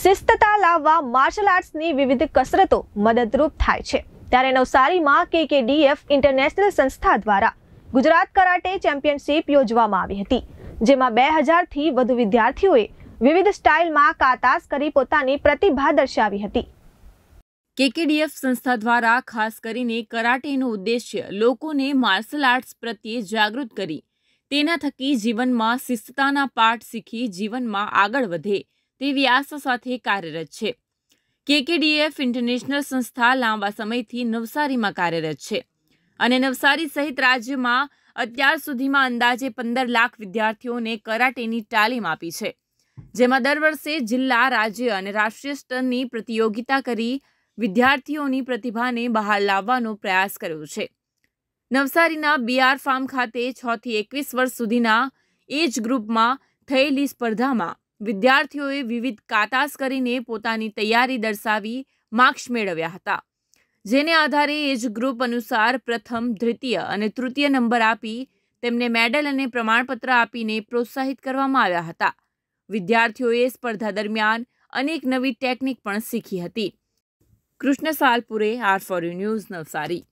શિસ્તતા લાવવા માર્શલ આર્ટ્સની વિવિધ કસરતો મદદરૂપ થાય છે ત્યારે નવસારીમાં કેકેડીએફ ઇન્ટરનેશનલ સંસ્થા દ્વારા ગુજરાત કરાટે ચેમ્પિયનશિપ યોજવામાં આવી હતી જેમાં બે હજારથી વધુ વિદ્યાર્થીઓએ વિવિધ સ્ટાઇલમાં કાતાસ કરી પોતાની પ્રતિભા દર્શાવી હતી કેકેડીએફ સંસ્થા દ્વારા ખાસ કરીને કરાટેનો ઉદ્દેશ્ય લોકોને માર્શલ આર્ટ્સ પ્રત્યે જાગૃત કરી તેના થકી જીવનમાં શિસ્તતાના પાઠ શીખી જીવનમાં આગળ વધે તે વ્યાસ સાથે કાર્યરત છે કેકેડીએફ ઇન્ટરનેશનલ સંસ્થા લાંબા સમયથી નવસારીમાં કાર્યરત છે અને નવસારી સહિત રાજ્યમાં અત્યાર સુધીમાં અંદાજે પંદર લાખ વિદ્યાર્થીઓને કરાટેની તાલીમ આપી છે જેમાં દર વર્ષે જિલ્લા રાજ્ય અને રાષ્ટ્રીય સ્તરની પ્રતિયોગિતા કરી વિદ્યાર્થીઓની પ્રતિભાને બહાર લાવવાનો પ્રયાસ કર્યો છે નવસારીના બીઆર ફાર્મ ખાતે છથી એકવીસ વર્ષ સુધીના એજ ગ્રુપમાં થયેલી સ્પર્ધામાં વિદ્યાર્થીઓએ વિવિધ કાતાસ કરીને પોતાની તૈયારી દર્શાવી માર્ક્સ મેળવ્યા હતા જેને આધારે એજ ગ્રુપ અનુસાર પ્રથમ દ્વિતીય અને તૃતીય નંબર આપી તેમને મેડલ અને પ્રમાણપત્ર આપીને પ્રોત્સાહિત કરવામાં આવ્યા હતા વિદ્યાર્થીઓએ સ્પર્ધા દરમિયાન અનેક નવી ટેકનિક પણ શીખી હતી Krishna Salpure R four U news Navsari